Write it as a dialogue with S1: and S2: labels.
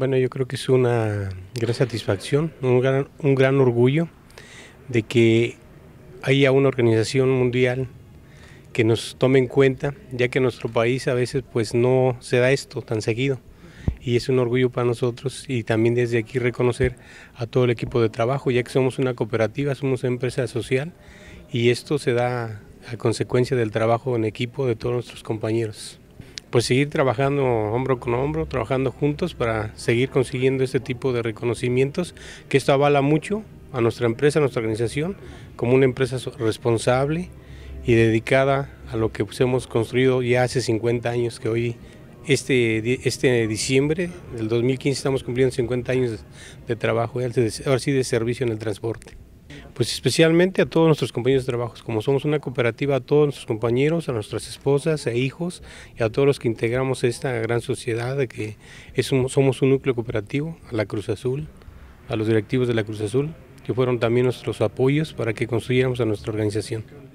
S1: Bueno, yo creo que es una gran satisfacción, un gran, orgullo de que haya una organización mundial que nos tome en cuenta, ya que en nuestro país a veces pues no se da esto tan seguido y es un orgullo para nosotros y también desde aquí reconocer a todo el equipo de trabajo, ya que somos una cooperativa, somos una empresa social y esto se da a consecuencia del trabajo en equipo de todos nuestros compañeros pues seguir trabajando hombro con hombro, trabajando juntos para seguir consiguiendo este tipo de reconocimientos, que esto avala mucho a nuestra empresa, a nuestra organización, como una empresa responsable y dedicada a lo que pues, hemos construido ya hace 50 años, que hoy, este, este diciembre del 2015, estamos cumpliendo 50 años de trabajo, ahora de servicio en el transporte pues especialmente a todos nuestros compañeros de trabajo, como somos una cooperativa, a todos nuestros compañeros, a nuestras esposas e hijos y a todos los que integramos esta gran sociedad de que es somos un núcleo cooperativo, a la Cruz Azul, a los directivos de la Cruz Azul, que fueron también nuestros apoyos para que construyéramos a nuestra organización.